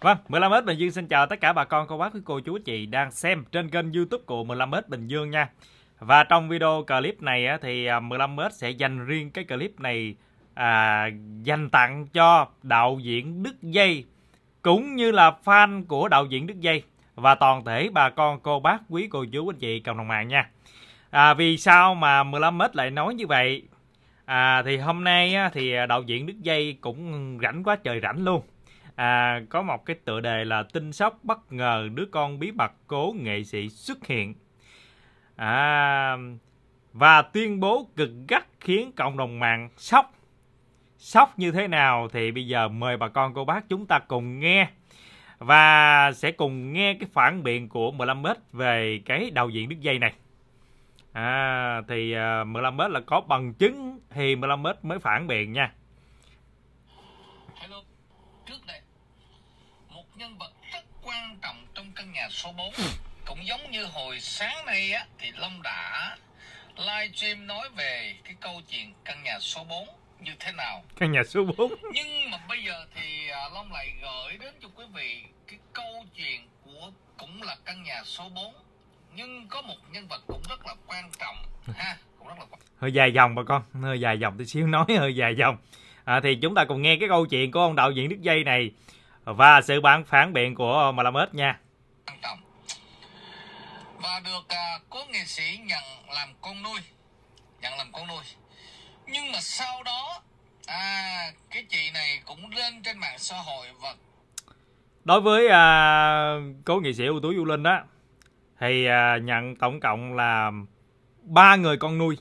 Vâng, 15m Bình Dương xin chào tất cả bà con, cô bác, quý cô chú chị đang xem trên kênh youtube của 15m Bình Dương nha. Và trong video clip này thì 15m à, sẽ dành riêng cái clip này à, dành tặng cho đạo diễn Đức Dây cũng như là fan của đạo diễn Đức Dây và toàn thể bà con, cô bác, quý cô chú, anh chị cộng đồng mạng nha. À, vì sao mà 15m lại nói như vậy? À, thì hôm nay thì à, đạo diễn Đức Dây cũng rảnh quá trời rảnh luôn à, có một cái tựa đề là tin sóc bất ngờ đứa con bí mật cố nghệ sĩ xuất hiện à, và tuyên bố cực gắt khiến cộng đồng mạng sốc sốc như thế nào thì bây giờ mời bà con cô bác chúng ta cùng nghe và sẽ cùng nghe cái phản biện của 15 mét về cái đầu diện đứt dây này à, thì uh, 15 mét là có bằng chứng thì 15 mét mới phản biện nha Hello nhân vật rất quan trọng trong căn nhà số 4 cũng giống như hồi sáng nay á, thì Lâm đã live stream nói về cái câu chuyện căn nhà số 4 như thế nào căn nhà số 4 nhưng mà bây giờ thì à, Long lại gửi đến cho quý vị cái câu chuyện của cũng là căn nhà số 4 nhưng có một nhân vật cũng rất là quan trọng ha cũng rất là quan... hơi dài dòng bà con hơi dài dòng tí xíu nói hơi dài dòng à, thì chúng ta cùng nghe cái câu chuyện của ông đạo diễn Đức Dây này và sự bán phán biện của Malamet nha. Và được à, cố nghệ sĩ nhận làm con nuôi, nhận làm con nuôi. Nhưng mà sau đó à, cái chị này cũng lên trên mạng xã hội và đối với à, cố nghệ sĩ ưu tú du linh đó thì à, nhận tổng cộng là ba người con nuôi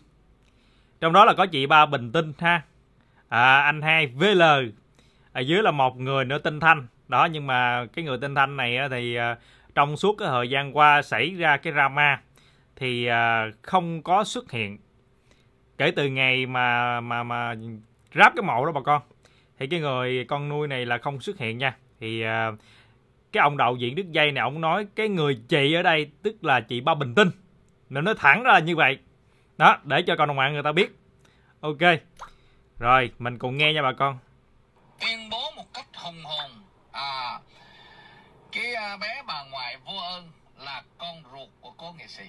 trong đó là có chị ba bình tinh ha à, anh hai vl ở dưới là một người nữa tinh thanh đó nhưng mà cái người tên thanh này thì à, trong suốt cái thời gian qua xảy ra cái drama thì à, không có xuất hiện kể từ ngày mà mà mà ráp cái mộ đó bà con thì cái người con nuôi này là không xuất hiện nha thì à, cái ông đạo diễn Đức Dây này ông nói cái người chị ở đây tức là chị Ba Bình Tinh nên nói thẳng ra là như vậy đó để cho cộng đồng mạng người ta biết ok rồi mình cùng nghe nha bà con tuyên bố một cách hùng hồn à, cái à, bé bà ngoại vô ơn là con ruột của cố nghệ sĩ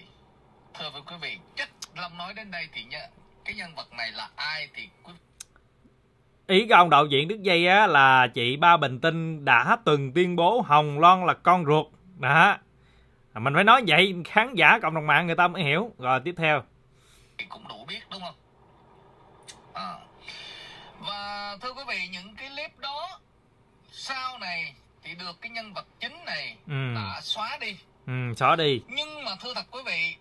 thưa với quý vị chắc lâm nói đến đây thì nhớ cái nhân vật này là ai thì quý Ý của ông đạo diễn Đức Dây á, là chị Ba Bình Tinh đã từng tuyên bố Hồng Loan là con ruột. Đó. À, mình phải nói vậy, khán giả cộng đồng mạng người ta mới hiểu. Rồi tiếp theo. Thì cũng đủ biết đúng không? À. Và thưa quý vị, những cái clip đó sau này thì được cái nhân vật chính này đã ừ. xóa đi ừ, xóa đi nhưng mà thưa thật quý vị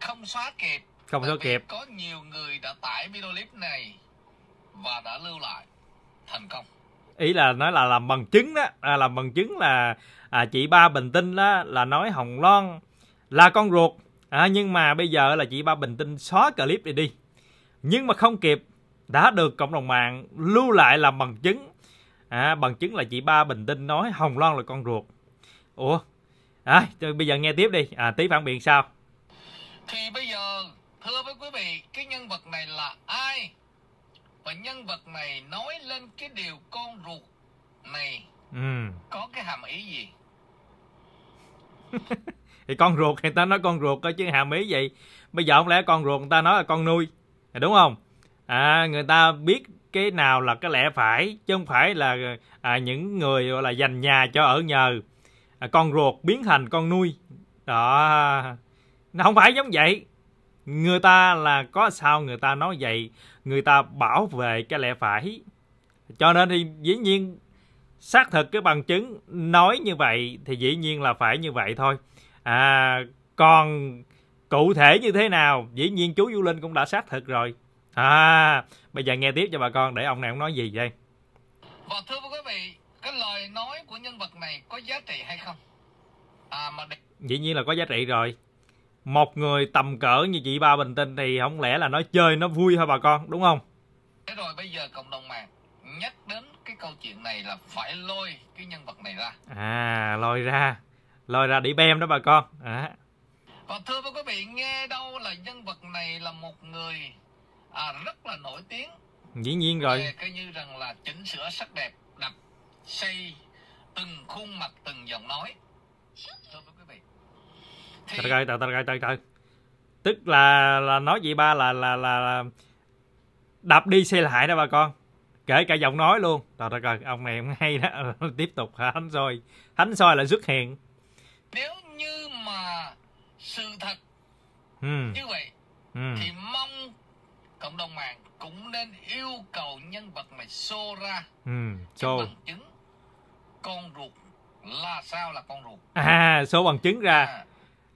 không xóa kịp không xóa kịp có nhiều người đã tải video clip này và đã lưu lại thành công ý là nói là làm bằng chứng đó à, làm bằng chứng là à, chị ba bình tinh đó là nói hồng loan là con ruột à, nhưng mà bây giờ là chị ba bình tinh xóa clip này đi nhưng mà không kịp đã được cộng đồng mạng lưu lại làm bằng chứng à, bằng chứng là chị ba bình tinh nói hồng loan là con ruột ủa à, bây giờ nghe tiếp đi à tí phản biện sao thì bây giờ thưa với quý vị cái nhân vật này là ai và nhân vật này nói lên cái điều con ruột này ừ. có cái hàm ý gì thì con ruột người ta nói con ruột có chứ hàm ý gì bây giờ không lẽ con ruột người ta nói là con nuôi đúng không à người ta biết cái nào là cái lẽ phải chứ không phải là à, những người gọi là dành nhà cho ở nhờ à, con ruột biến thành con nuôi đó nó không phải giống vậy người ta là có sao người ta nói vậy người ta bảo vệ cái lẽ phải cho nên thì dĩ nhiên xác thực cái bằng chứng nói như vậy thì dĩ nhiên là phải như vậy thôi à còn cụ thể như thế nào dĩ nhiên chú du linh cũng đã xác thực rồi À, bây giờ nghe tiếp cho bà con để ông này ông nói gì vậy? Và vâng, thưa quý vị, cái lời nói của nhân vật này có giá trị hay không? À, mà để... Dĩ nhiên là có giá trị rồi. Một người tầm cỡ như chị Ba Bình Tinh thì không lẽ là nói chơi nó vui thôi bà con, đúng không? Thế rồi bây giờ cộng đồng mạng nhắc đến cái câu chuyện này là phải lôi cái nhân vật này ra. À, lôi ra. Lôi ra để bem đó bà con. À. Và vâng, thưa quý vị, nghe đâu là nhân vật này là một người à, rất là nổi tiếng dĩ nhiên rồi về cái như rằng là chỉnh sửa sắc đẹp đập xây từng khuôn mặt từng giọng nói thưa quý vị thì... trời ơi trời trời trời tức là là nói gì ba là là là, đập đi xây lại đó bà con kể cả giọng nói luôn trời trời trời ông này cũng hay đó tiếp tục hả thánh soi thánh soi lại xuất hiện nếu như mà sự thật ừ. như vậy ừ. thì mong cộng đồng mạng cũng nên yêu cầu nhân vật mày xô ra ừ, cho bằng chứng con ruột là sao là con ruột à số bằng chứng ra à.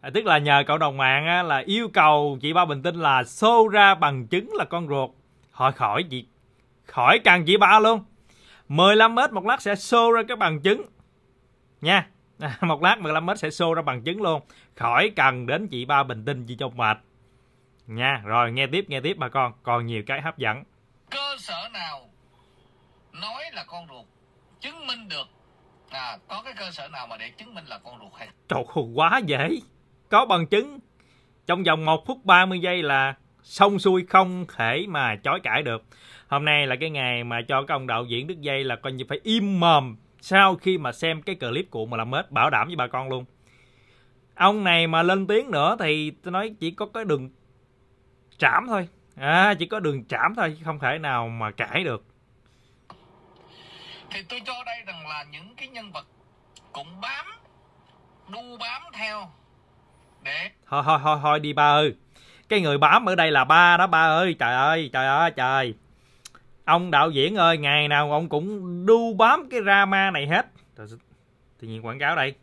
À, tức là nhờ cộng đồng mạng á, là yêu cầu chị ba bình tinh là xô ra bằng chứng là con ruột họ khỏi gì, khỏi cần chị ba luôn 15 mét một lát sẽ xô ra cái bằng chứng nha à, một lát 15 mét sẽ xô ra bằng chứng luôn khỏi cần đến chị ba bình tinh gì cho mệt nha rồi nghe tiếp nghe tiếp bà con còn nhiều cái hấp dẫn cơ sở nào nói là con ruột chứng minh được à, có cái cơ sở nào mà để chứng minh là con ruột hay trời ơi quá dễ có bằng chứng trong vòng 1 phút 30 giây là xong xuôi không thể mà chối cãi được hôm nay là cái ngày mà cho các ông đạo diễn Đức Dây là coi như phải im mồm sau khi mà xem cái clip của mà làm hết bảo đảm với bà con luôn ông này mà lên tiếng nữa thì tôi nói chỉ có cái đường trảm thôi à, chỉ có đường trảm thôi không thể nào mà cãi được thì tôi cho đây rằng là những cái nhân vật cũng bám đu bám theo để thôi thôi thôi thôi đi ba ơi cái người bám ở đây là ba đó ba ơi trời ơi trời ơi trời ông đạo diễn ơi ngày nào ông cũng đu bám cái drama này hết tự nhiên quảng cáo đây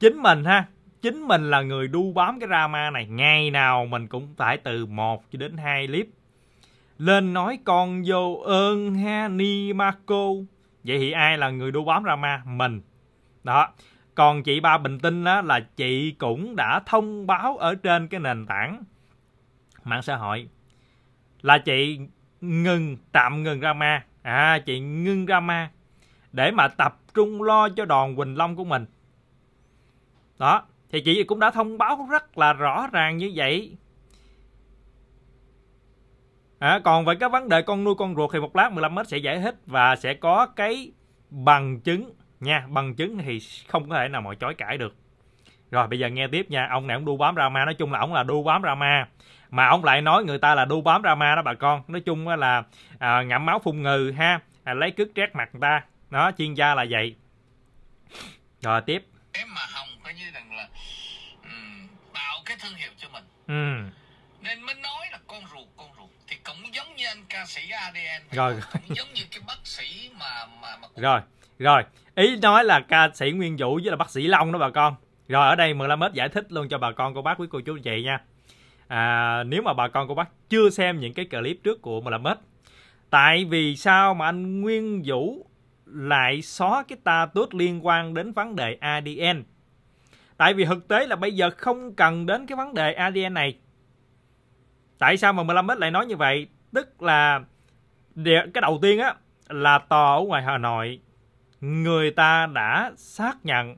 chính mình ha chính mình là người đu bám cái drama này ngày nào mình cũng phải từ 1 cho đến 2 clip lên nói con vô ơn ha ni cô vậy thì ai là người đu bám drama mình đó còn chị ba bình tinh đó là chị cũng đã thông báo ở trên cái nền tảng mạng xã hội là chị ngừng tạm ngừng drama à chị ngưng drama để mà tập trung lo cho đoàn Quỳnh Long của mình đó thì chị cũng đã thông báo rất là rõ ràng như vậy à, còn về cái vấn đề con nuôi con ruột thì một lát 15 mét sẽ giải hết và sẽ có cái bằng chứng nha bằng chứng thì không có thể nào mọi chối cãi được rồi bây giờ nghe tiếp nha ông này ông đu bám rama nói chung là ông là đu bám rama mà ông lại nói người ta là đu bám rama đó bà con nói chung là à, ngậm máu phun ngừ ha à, lấy cước trét mặt người ta nó chuyên gia là vậy rồi tiếp em mà hồng coi như là thương hiệu cho mình ừ. nên mới nói là con ruột con ruột thì cũng giống như anh ca sĩ ADN rồi cũng giống như cái bác sĩ mà mà, mà rồi rồi ý nói là ca sĩ Nguyên Vũ với là bác sĩ Long đó bà con rồi ở đây mười 15 mét giải thích luôn cho bà con cô bác quý cô chú chị nha à, nếu mà bà con cô bác chưa xem những cái clip trước của mười 15 mét tại vì sao mà anh Nguyên Vũ lại xóa cái ta tốt liên quan đến vấn đề ADN Tại vì thực tế là bây giờ không cần đến cái vấn đề ADN này. Tại sao mà 15S lại nói như vậy? Tức là cái đầu tiên á là tòa ở ngoài Hà Nội người ta đã xác nhận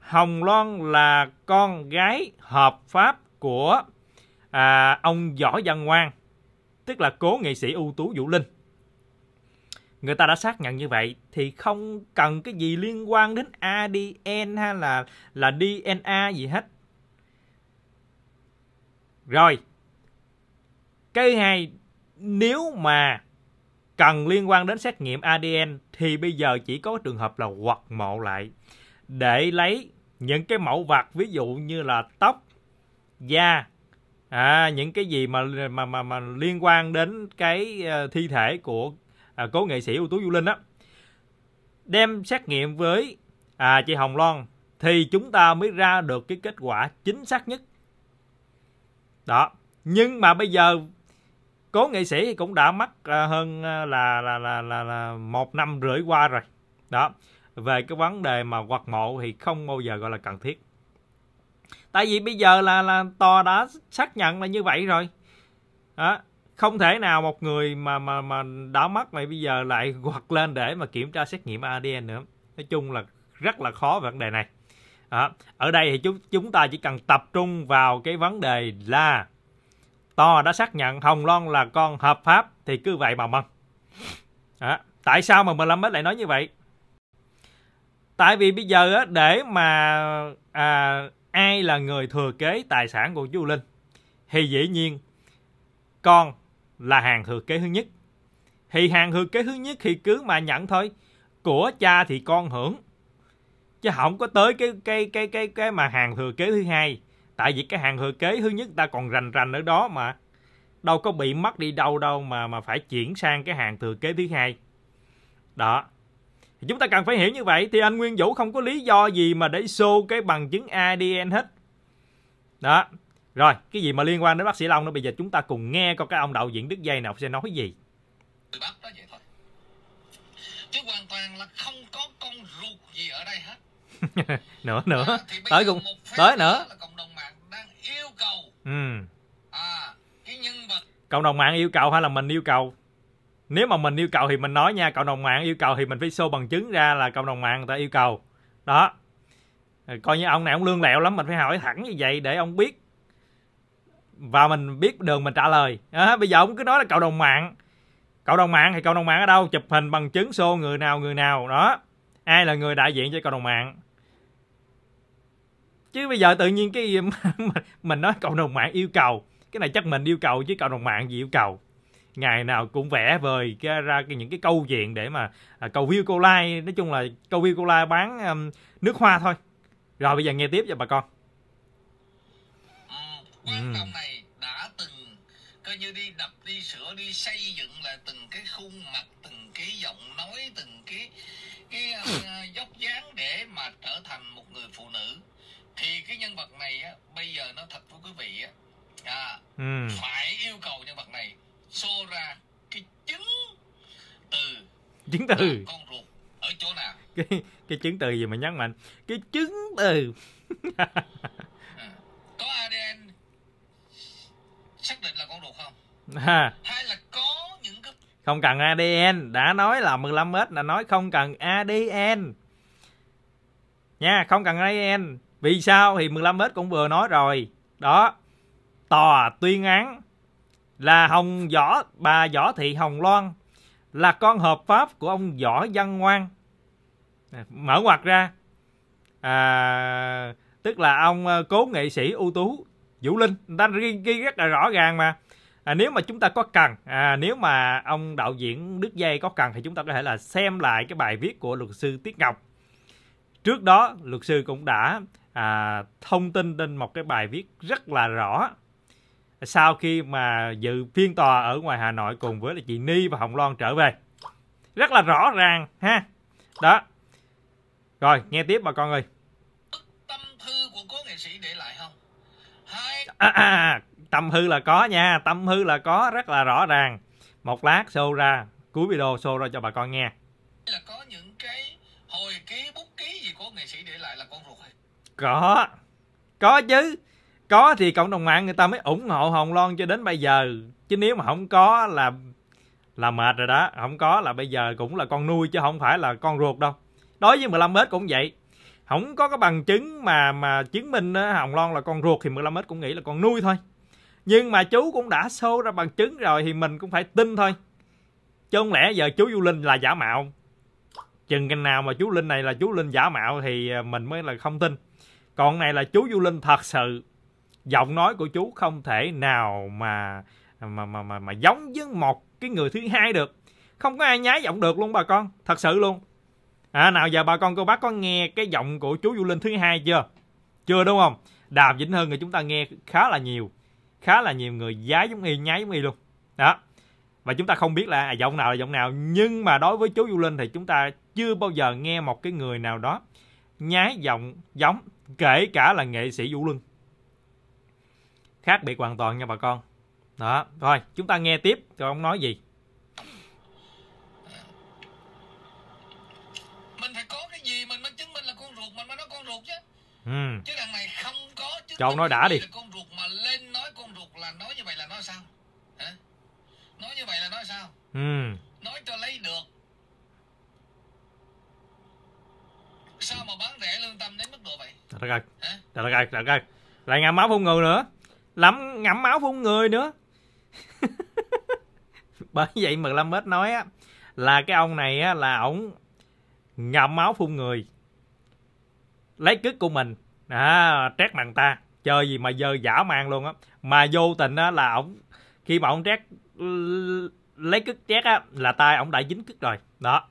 Hồng Loan là con gái hợp pháp của à, ông Võ Văn Ngoan, tức là cố nghệ sĩ ưu tú Vũ Linh người ta đã xác nhận như vậy thì không cần cái gì liên quan đến ADN hay là là DNA gì hết. Rồi. Cái thứ hai, nếu mà cần liên quan đến xét nghiệm ADN thì bây giờ chỉ có trường hợp là quật mộ lại để lấy những cái mẫu vật ví dụ như là tóc, da, à, những cái gì mà mà mà, mà liên quan đến cái ờ, thi thể của à, cố nghệ sĩ ưu tú Du Linh á đem xét nghiệm với à, chị Hồng Loan thì chúng ta mới ra được cái kết quả chính xác nhất. Đó, nhưng mà bây giờ cố nghệ sĩ cũng đã mất à, hơn à, là là là là, là một năm rưỡi qua rồi. Đó, về cái vấn đề mà quật mộ thì không bao giờ gọi là cần thiết. Tại vì bây giờ là là tòa đã xác nhận là như vậy rồi. Đó, không thể nào một người mà mà mà đã mắc mà bây giờ lại quật lên để mà kiểm tra xét nghiệm ADN nữa nói chung là rất là khó vấn đề này à, ở đây thì chúng chúng ta chỉ cần tập trung vào cái vấn đề là to đã xác nhận Hồng Loan là con hợp pháp thì cứ vậy mà mân à, tại sao mà 15 mới lại nói như vậy tại vì bây giờ á, để mà à, ai là người thừa kế tài sản của chú Linh thì dĩ nhiên con là hàng thừa kế thứ nhất. Thì hàng thừa kế thứ nhất thì cứ mà nhận thôi. Của cha thì con hưởng. Chứ không có tới cái cái cái cái cái mà hàng thừa kế thứ hai. Tại vì cái hàng thừa kế thứ nhất ta còn rành rành ở đó mà. Đâu có bị mất đi đâu đâu mà mà phải chuyển sang cái hàng thừa kế thứ hai. Đó. Thì chúng ta cần phải hiểu như vậy thì anh Nguyên Vũ không có lý do gì mà để show cái bằng chứng ADN hết. Đó, rồi, cái gì mà liên quan đến bác sĩ Long đó bây giờ chúng ta cùng nghe coi cái ông đạo diễn Đức Dây nào sẽ nói gì. Bác đó vậy thôi. Chứ hoàn toàn là không có con ruột gì ở đây hết. nữa nữa, à, tới cùng tới nữa. Là cộng đồng mạng đang yêu cầu. Ừ. À, cái nhân vật cộng đồng mạng yêu cầu hay là mình yêu cầu? Nếu mà mình yêu cầu thì mình nói nha, cộng đồng mạng yêu cầu thì mình phải show bằng chứng ra là cộng đồng mạng người ta yêu cầu. Đó. Coi như ông này ông lương lẹo lắm mình phải hỏi thẳng như vậy để ông biết và mình biết đường mình trả lời à, bây giờ ông cứ nói là cộng đồng mạng cộng đồng mạng thì cộng đồng mạng ở đâu chụp hình bằng chứng xô người nào người nào đó ai là người đại diện cho cộng đồng mạng chứ bây giờ tự nhiên cái mình nói cộng đồng mạng yêu cầu cái này chắc mình yêu cầu chứ cộng đồng mạng gì yêu cầu ngày nào cũng vẽ vời ra những cái câu chuyện để mà à, cầu view câu like nói chung là câu view câu like bán nước hoa thôi rồi bây giờ nghe tiếp cho bà con à, quán ừ. này coi như đi đập đi sửa đi xây dựng là từng cái khuôn mặt từng cái giọng nói từng cái cái uh, dốc dáng để mà trở thành một người phụ nữ thì cái nhân vật này á, bây giờ nó thật với quý vị á, à, ừ. phải yêu cầu nhân vật này xô ra cái chứng từ chứng từ con ruột ở chỗ nào cái cái chứng từ gì mà nhắc mạnh cái chứng từ à, có ADN xác định là à. hay là có những cái không cần ADN đã nói là 15S là nói không cần ADN nha không cần ADN vì sao thì 15S cũng vừa nói rồi đó tòa tuyên án là Hồng Võ bà Võ Thị Hồng Loan là con hợp pháp của ông Võ Văn Ngoan à, mở ngoặt ra à, tức là ông ờ, cố nghệ sĩ ưu tú Vũ Linh người ta ghi, ghi rất là rõ ràng mà à, nếu mà chúng ta có cần à, nếu mà ông đạo diễn Đức Dây có cần thì chúng ta có thể là xem lại cái bài viết của luật sư Tiết Ngọc trước đó luật sư cũng đã à, thông tin trên một cái bài viết rất là rõ sau khi mà dự phiên tòa ở ngoài Hà Nội cùng với là chị Ni và Hồng Loan trở về rất là rõ ràng ha đó rồi nghe tiếp bà con ơi tâm thư của cố nghệ sĩ để lại không Hai... à, à, à tâm hư là có nha tâm hư là có rất là rõ ràng một lát show ra cuối video show ra cho bà con nghe là có những cái hồi ký bút ký gì của nghệ sĩ để lại là con ruột hay có có chứ có thì cộng đồng mạng người ta mới ủng hộ hồng loan cho đến bây giờ chứ nếu mà không có là là mệt rồi đó không có là bây giờ cũng là con nuôi chứ không phải là con ruột đâu đối với 15 mét cũng vậy không có cái bằng chứng mà mà chứng minh ờ, hồng loan là con ruột thì 15 mét cũng nghĩ là con nuôi thôi nhưng mà chú cũng đã xô ra bằng chứng rồi thì mình cũng phải tin thôi chứ không lẽ giờ chú du linh là giả mạo chừng ngày nào mà chú linh này là chú linh giả mạo thì à, mình mới là không tin còn này là chú du linh thật sự giọng nói của chú không thể nào mà mà mà mà, mà giống với một cái người thứ hai được không có ai nhái giọng được luôn bà con thật sự luôn à nào giờ bà con cô bác có nghe cái giọng của chú du linh thứ hai chưa chưa đúng không đàm vĩnh hưng thì chúng ta nghe khá là nhiều khá là nhiều người giá giống y nháy giống y luôn đó và chúng ta không biết là à, giọng nào là giọng nào nhưng mà đối với chú du linh thì chúng ta chưa bao giờ nghe một cái người nào đó nhái giọng giống kể cả là nghệ sĩ vũ luân khác biệt hoàn toàn nha bà con đó rồi chúng ta nghe tiếp tôi không nói gì mình phải có cái gì mình mới chứng minh là con ruột mình mới nói con ruột chứ ừ. chứ đằng này không có chứ ông nói đã đi con Ừ. nói cho lấy được sao mà bán rẻ lương tâm đến mức độ vậy được rồi Hả? được rồi được lại ngậm máu phun người nữa lắm ngậm máu phun người nữa bởi vậy mà lâm hết nói á là cái ông này á là ổng ngậm máu phun người lấy cứt của mình à, trét bằng ta chơi gì mà giờ giả man luôn á mà vô tình á là ổng khi mà ổng trét lấy cứt trét á là tay ổng đã dính cứt rồi đó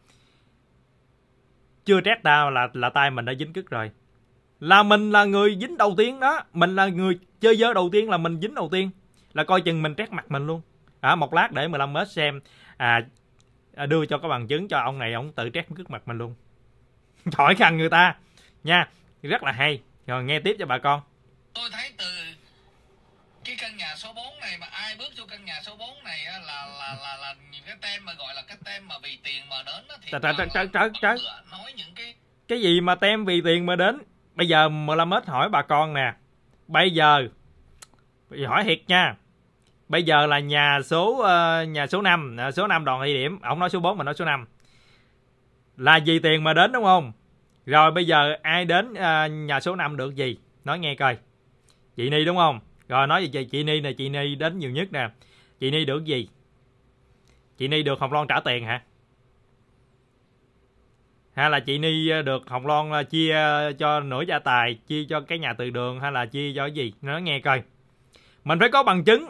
chưa trét tao là là tay mình đã dính cứt rồi là mình là người dính đầu tiên đó mình là người chơi dơ đầu tiên là mình dính đầu tiên là coi chừng mình trét mặt mình luôn à, một lát để 15 mét xem à, à, đưa cho các bằng chứng cho ông này ông tự trét cứt mặt mình luôn khỏi khăn người ta nha rất là hay rồi nghe tiếp cho bà con tôi thấy từ cái căn nhà số 4 này mà ai bước vô căn nhà số 4 là là những cái tem mà gọi là cái tem mà vì tiền mà đến thì trời trời trời trời nói những cái cái gì mà tem vì tiền mà đến bây giờ mà la hết hỏi bà con nè bây giờ hỏi thiệt nha bây giờ là nhà số ờ, nhà số 5 số 5 đoàn thị điểm ông nói số 4 mà nói số 5 là vì tiền mà đến đúng không rồi bây giờ ai đến ờ, nhà số 5 được gì nói nghe coi chị ni đúng không rồi nói về chị ni nè chị ni đến nhiều nhất nè chị ni được gì chị ni được hồng loan trả tiền hả hay là chị ni ờ, được hồng loan ờ, chia ờ, cho nửa gia tài chia cho cái nhà từ đường hay là chia cho cái gì nó nghe coi mình phải có bằng chứng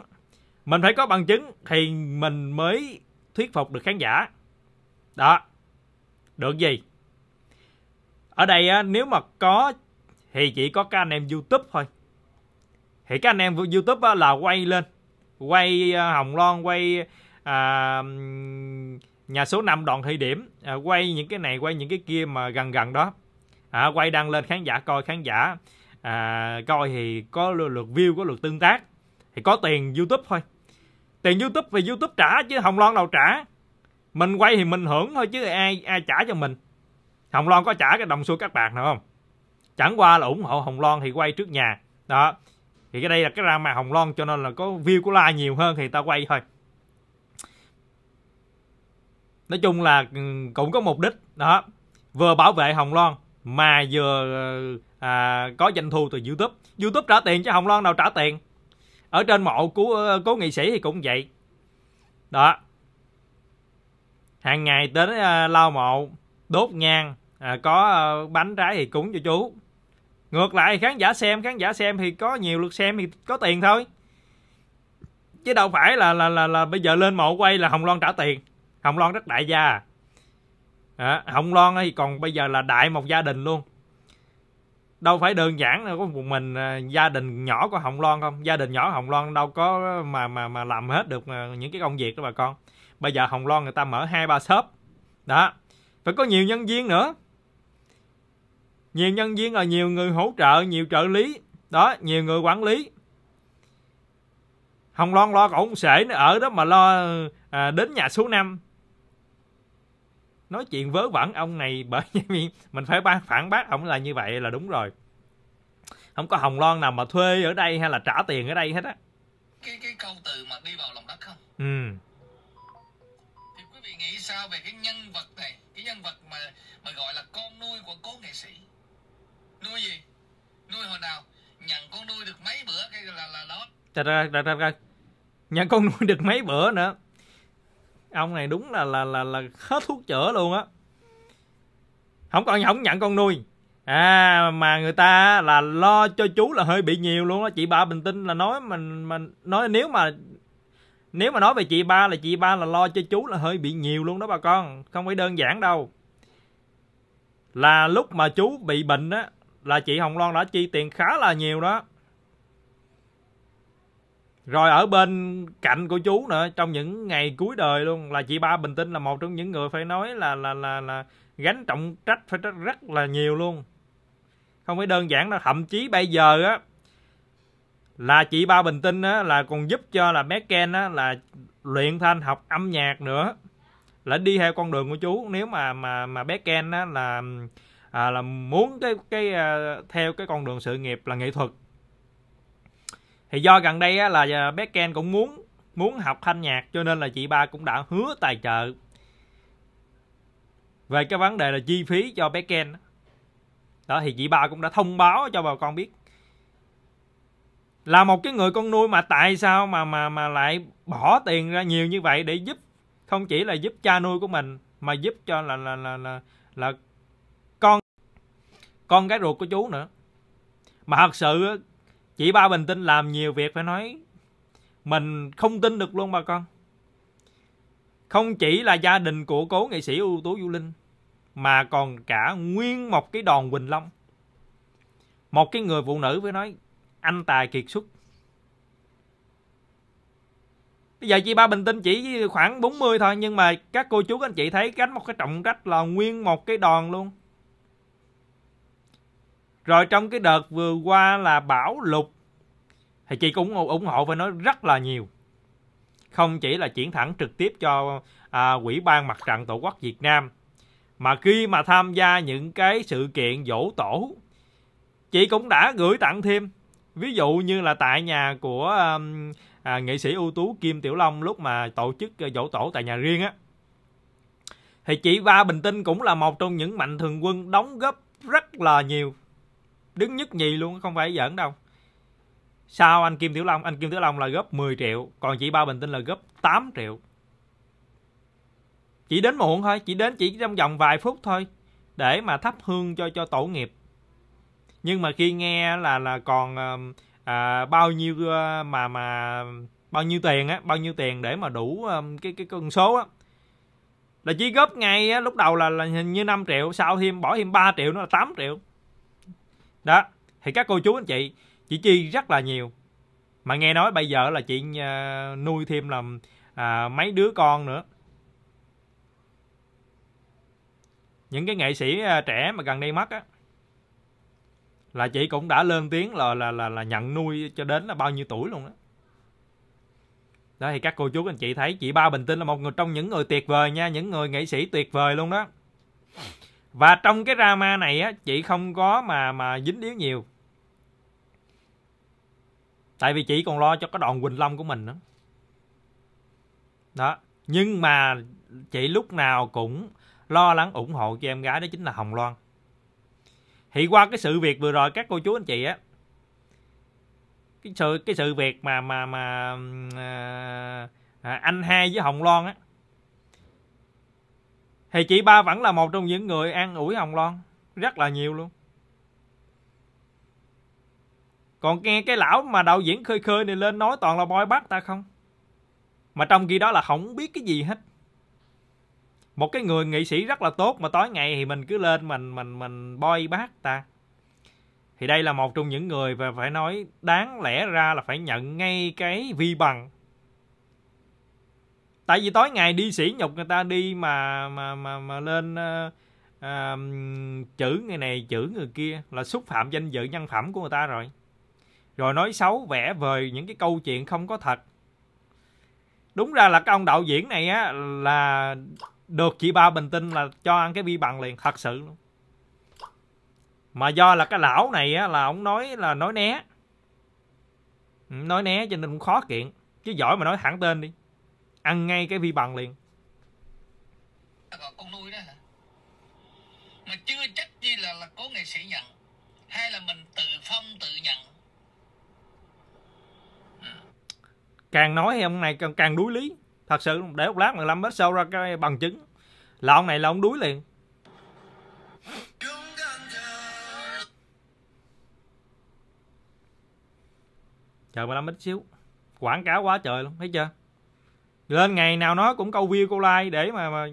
mình phải có bằng chứng thì mình mới thuyết phục được khán giả đó được gì ở đây nếu mà có thì chỉ có các anh em youtube thôi thì các anh em youtube là quay lên quay hồng loan quay à, nhà số 5 đoàn thị điểm à, quay những cái này quay những cái kia mà gần gần đó à, quay đăng lên khán giả coi khán giả à, coi thì có lượt view có lượt tương tác thì có tiền youtube thôi tiền youtube vì youtube trả chứ hồng loan đâu trả mình quay thì mình hưởng thôi chứ ai ai trả cho mình hồng loan có trả cái đồng xu các bạn nào không chẳng qua là ủng hộ hồng loan thì quay trước nhà đó thì cái đây là cái ra mà hồng loan cho nên là có view của like nhiều hơn thì ta quay thôi nói chung là ừ, cũng có mục đích đó vừa bảo vệ hồng loan mà vừa ờ, à, có doanh thu từ youtube youtube trả tiền chứ hồng loan nào trả tiền ở trên mộ của ờ, cố nghệ sĩ thì cũng vậy đó hàng ngày đến à, ờ, lau mộ đốt nhang à, có à, bánh trái thì cúng cho chú ngược lại khán giả xem khán giả xem thì có nhiều lượt xem thì có tiền thôi chứ đâu phải là là là, là bây giờ lên mộ quay là hồng loan trả tiền hồng loan rất đại gia à, hồng loan thì còn bây giờ là đại một gia đình luôn đâu phải đơn giản là có một mình à, gia đình nhỏ của hồng loan không gia đình nhỏ hồng loan đâu có mà mà mà làm hết được à, những cái công việc đó bà con bây giờ hồng loan người ta mở hai ba shop đó phải có nhiều nhân viên nữa nhiều nhân viên là nhiều người hỗ trợ nhiều trợ lý đó nhiều người quản lý hồng loan lo cổng sể nó ở đó mà lo à, đến nhà số 5 nói chuyện vớ vẩn ông này bởi vì mình phải ban phản bác ông là như vậy là đúng rồi không có hồng loan nào mà thuê ở đây hay là trả tiền ở đây hết á cái cái câu từ mà đi vào lòng đất không ừ thì quý vị nghĩ sao về cái nhân vật này cái nhân vật mà mà gọi là con nuôi của cố nghệ sĩ nuôi gì nuôi hồi nào nhận con nuôi được mấy bữa cái là là đó trời ơi trời ơi nhận con nuôi được mấy bữa nữa ông này đúng là là là là hết thuốc chữa luôn á không còn không nhận con nuôi à mà người ta là lo cho chú là hơi bị nhiều luôn á chị ba bình tĩnh là nói mình mình nói nếu mà nếu mà nói về chị ba là chị ba là lo cho chú là hơi bị nhiều luôn đó bà con không phải đơn giản đâu là lúc mà chú bị bệnh á là chị hồng loan đã chi tiền khá là nhiều đó rồi ở bên cạnh của chú nữa trong những ngày cuối đời luôn là chị ba bình tinh là một trong những người phải nói là là là là gánh trọng trách phải rất, rất là nhiều luôn không phải đơn giản đâu thậm chí bây giờ á là chị ba bình tinh á là còn giúp cho là bé ken á là luyện thanh học âm nhạc nữa là đi theo con đường của chú nếu mà mà mà bé ken á là à, là muốn cái cái à, theo cái con đường sự nghiệp là nghệ thuật thì do gần đây á, là Ken cũng muốn muốn học thanh nhạc cho nên là chị ba cũng đã hứa tài trợ về cái vấn đề là chi phí cho bé Ken đó thì chị ba cũng đã thông báo cho bà con biết là một cái người con nuôi mà tại sao mà mà mà lại bỏ tiền ra nhiều như vậy để giúp không chỉ là giúp cha nuôi của mình mà giúp cho là là là là, là con con cái ruột của chú nữa mà thật sự chị ba bình tinh làm nhiều việc phải nói mình không tin được luôn bà con không chỉ là gia đình của cố nghệ sĩ ưu tú du linh mà còn cả nguyên một cái đòn quỳnh long một cái người phụ nữ phải nói anh tài kiệt xuất bây giờ chị ba bình tinh chỉ khoảng 40 thôi nhưng mà các cô chú anh chị thấy gánh một cái trọng trách là nguyên một cái đòn luôn rồi trong cái đợt vừa qua là bão lục thì chị cũng ủng hộ với nó rất là nhiều không chỉ là chuyển thẳng trực tiếp cho à, quỹ ban mặt trận tổ quốc việt nam mà khi mà tham gia những cái sự kiện dỗ tổ chị cũng đã gửi tặng thêm ví dụ như là tại nhà của à, nghệ sĩ ưu tú kim tiểu long lúc mà tổ chức à, dỗ tổ tại nhà riêng á thì chị ba bình tinh cũng là một trong những mạnh thường quân đóng góp rất là nhiều đứng nhất nhì luôn không phải giỡn đâu sau anh Kim Tiểu Long anh Kim Tiểu Long là gấp 10 triệu còn chị Ba Bình Tinh là gấp 8 triệu chỉ đến muộn thôi chỉ đến chỉ trong vòng vài phút thôi để mà thắp hương cho cho tổ nghiệp nhưng mà khi nghe là là còn à, bao nhiêu mà mà bao nhiêu tiền á bao nhiêu tiền để mà đủ cái cái con số á là chỉ góp ngay á, lúc đầu là, là hình như 5 triệu sau thêm bỏ thêm 3 triệu nó là 8 triệu đó thì các cô chú anh chị chị chi rất là nhiều mà nghe nói bây giờ là chị ờ, nuôi thêm là à, mấy đứa con nữa những cái nghệ sĩ ờ, trẻ mà gần đây mất á là chị cũng đã lên tiếng là là là, là nhận nuôi cho đến là bao nhiêu tuổi luôn đó đó thì các cô chú anh chị thấy chị ba bình tinh là một người trong những người tuyệt vời nha những người nghệ sĩ tuyệt vời luôn đó và trong cái drama này á chị không có mà mà dính điếu nhiều tại vì chị còn lo cho cái đoàn quỳnh long của mình nữa đó nhưng mà chị lúc nào cũng lo lắng ủng hộ cho em gái đó chính là hồng loan thì qua cái sự việc vừa rồi các cô chú anh chị á cái sự cái sự việc mà mà mà à, à, anh hai với hồng loan á thì chị ba vẫn là một trong những người an ủi hồng loan rất là nhiều luôn còn nghe cái lão mà đạo diễn khơi khơi này lên nói toàn là boy bắt ta không mà trong khi đó là không biết cái gì hết một cái người nghệ sĩ rất là tốt mà tối ngày thì mình cứ lên mình mình mình boy bác ta thì đây là một trong những người và phải nói đáng lẽ ra là phải nhận ngay cái vi bằng tại vì tối ngày đi sỉ nhục người ta đi mà mà mà mà lên uh, uh, chữ người này chữ người kia là xúc phạm danh dự nhân phẩm của người ta rồi rồi nói xấu vẽ vời những cái câu chuyện không có thật đúng ra là cái ông đạo diễn này á là được chị ba bình tinh là cho ăn cái bi bằng liền thật sự luôn mà do là cái lão này á là ông nói là nói né ừ, nói né cho nên cũng khó kiện chứ giỏi mà nói thẳng tên đi ăn ngay cái vi bằng liền con nuôi đó hả mà chưa chắc gì là là cố nghệ sĩ nhận hay là mình tự phong tự nhận càng nói thì ông này càng, càng đuối lý thật sự để một lát mà lâm hết sâu ra cái bằng chứng là ông này là ông đuối liền chờ mà lâm ít xíu quảng cáo quá trời luôn thấy chưa lên ngày nào nó cũng câu view câu like để mà, mà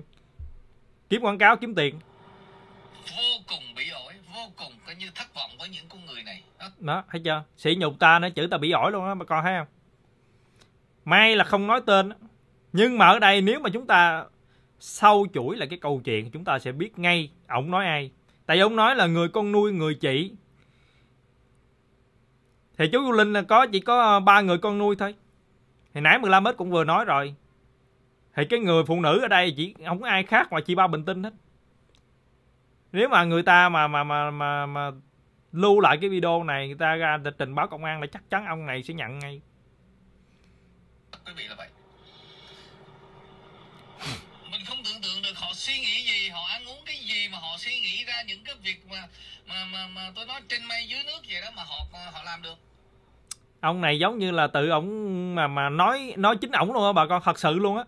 kiếm quảng cáo kiếm tiền vô cùng bị ổi vô cùng coi như thất vọng với những con người này đó, đó thấy chưa sỉ nhục ta nó chữ ta bị ổi luôn á bà coi thấy không may là không nói tên nhưng mà ở đây nếu mà chúng ta sâu chuỗi là cái câu chuyện chúng ta sẽ biết ngay ổng nói ai tại vì ổng nói là người con nuôi người chị thì chú du linh là có chỉ có ờ, ba người con nuôi thôi thì nãy 15 x cũng vừa nói rồi. Thì cái người phụ nữ ở đây chỉ không có ai khác ngoài chị Ba Bình Tinh hết. Nếu mà người ta mà mà mà mà, mà lưu lại cái video này người ta ra trình báo công an là chắc chắn ông này sẽ nhận ngay. Quý vị là vậy. Mình không tưởng tượng được họ suy nghĩ gì, họ ăn uống cái gì mà họ suy nghĩ ra những cái việc mà mà mà, mà tôi nói trên mây dưới nước vậy đó mà họ họ làm được ông này giống như là tự ổng mà mà nói nói chính ổng luôn á bà con thật sự luôn á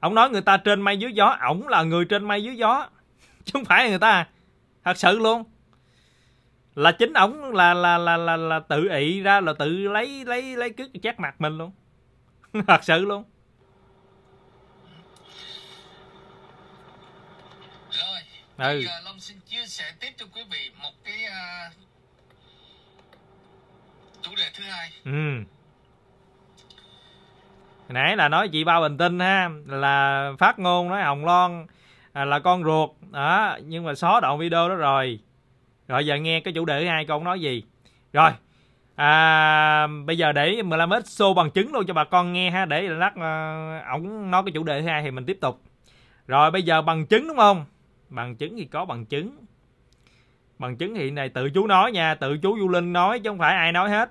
ổng nói người ta trên mây dưới gió ổng là người trên mây dưới gió chứ không phải người ta à. thật sự luôn là chính ổng là là là là là tự ị ra là tự lấy lấy lấy cứ chát mặt mình luôn thật sự luôn rồi ừ. bây giờ long xin chia sẻ tiếp cho quý thứ hai ừ nãy là nói chị ba bình tinh ha là phát ngôn nói hồng loan à, là con ruột đó nhưng mà xóa đoạn video đó rồi rồi giờ nghe cái chủ đề thứ hai con nói gì rồi à, bây giờ để 15 x xô bằng chứng luôn cho bà con nghe ha để lát à, ổng nói cái chủ đề thứ hai thì mình tiếp tục rồi bây giờ bằng chứng đúng không bằng chứng thì có bằng chứng bằng chứng hiện này tự chú nói nha tự chú du linh nói chứ không phải ai nói hết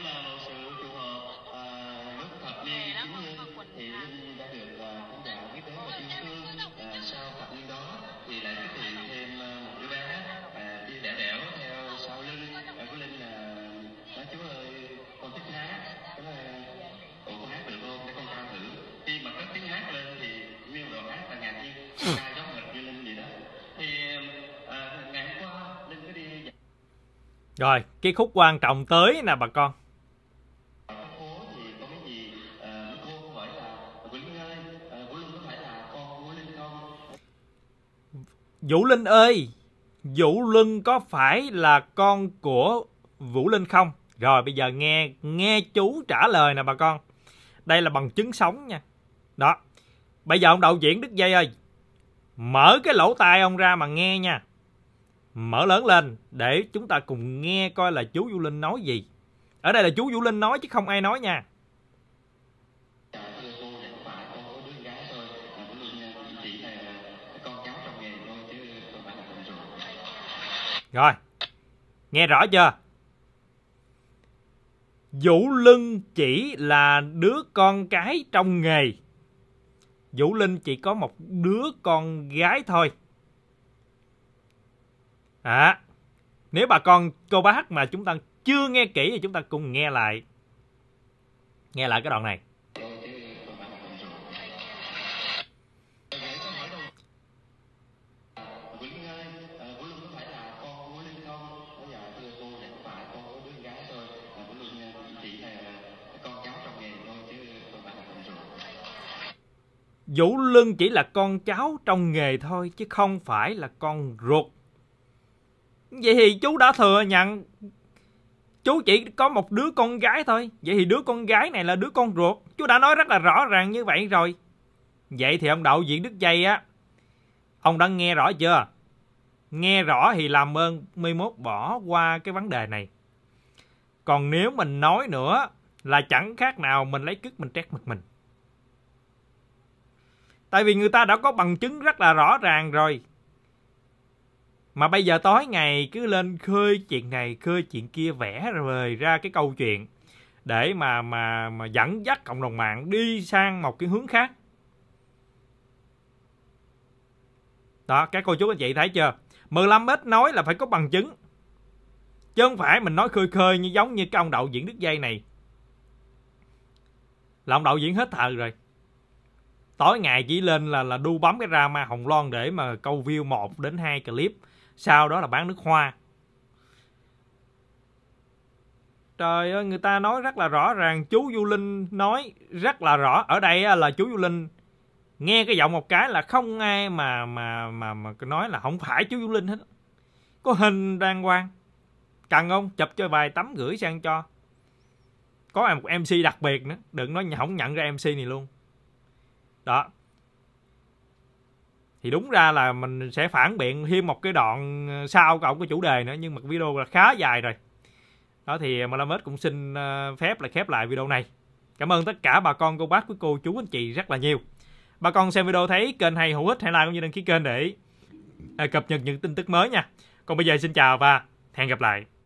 Rồi, cái khúc quan trọng tới nè bà con. Vũ Linh ơi, Vũ Linh có phải là con của Vũ Linh không? Rồi bây giờ nghe nghe chú trả lời nè bà con. Đây là bằng chứng sống nha. Đó. Bây giờ ông đạo diễn Đức Dây ơi, mở cái lỗ tai ông ra mà nghe nha mở lớn lên để chúng ta cùng nghe coi là chú Vũ Linh nói gì. Ở đây là chú Vũ Linh nói chứ không ai nói nha. Rồi, nghe rõ chưa? Vũ Linh chỉ là đứa con cái trong nghề. Vũ Linh chỉ có một đứa con gái thôi. À, nếu bà con cô bác mà chúng ta chưa nghe kỹ thì chúng ta cùng nghe lại. Nghe lại cái đoạn này. Vũ Lân chỉ là con cháu trong nghề thôi chứ không phải là con ruột Vậy thì chú đã thừa nhận chú chỉ có một đứa con gái thôi. Vậy thì đứa con gái này là đứa con ruột. Chú đã nói rất là rõ ràng như vậy rồi. Vậy thì ông đạo diễn Đức Dây á, ông đã nghe rõ chưa? Nghe rõ thì làm ơn 11 bỏ qua cái vấn đề này. Còn nếu mình nói nữa là chẳng khác nào mình lấy cứt mình trét mực mình. Tại vì người ta đã có bằng chứng rất là rõ ràng rồi mà bây giờ tối ngày cứ lên khơi chuyện này khơi chuyện kia vẽ rồi ra cái câu chuyện để mà mà mà dẫn dắt cộng đồng mạng đi sang một cái hướng khác đó các cô chú anh chị thấy chưa 15x nói là phải có bằng chứng chứ không phải mình nói khơi khơi như giống như cái ông đạo diễn đứt dây này là ông đạo diễn hết thờ rồi tối ngày chỉ lên là là đu bấm cái drama Hồng Loan để mà câu view một đến hai clip sau đó là bán nước hoa trời ơi người ta nói rất là rõ ràng chú du linh nói rất là rõ ở đây là chú du linh nghe cái giọng một cái là không ai mà mà mà mà nói là không phải chú du linh hết có hình đàng quang cần không chụp cho vài tấm gửi sang cho có một mc đặc biệt nữa đừng nói không nhận ra mc này luôn đó thì đúng ra là mình sẽ phản biện thêm một cái đoạn ờ, sau cộng cái chủ đề nữa nhưng mà video là khá dài rồi đó thì Malamet cũng xin ờ, phép là khép lại video này cảm ơn tất cả bà con cô bác quý cô chú anh chị rất là nhiều bà con xem video thấy kênh hay hữu ích hãy like cũng như đăng ký kênh để ờ, cập nhật những tin tức mới nha còn bây giờ xin chào và hẹn gặp lại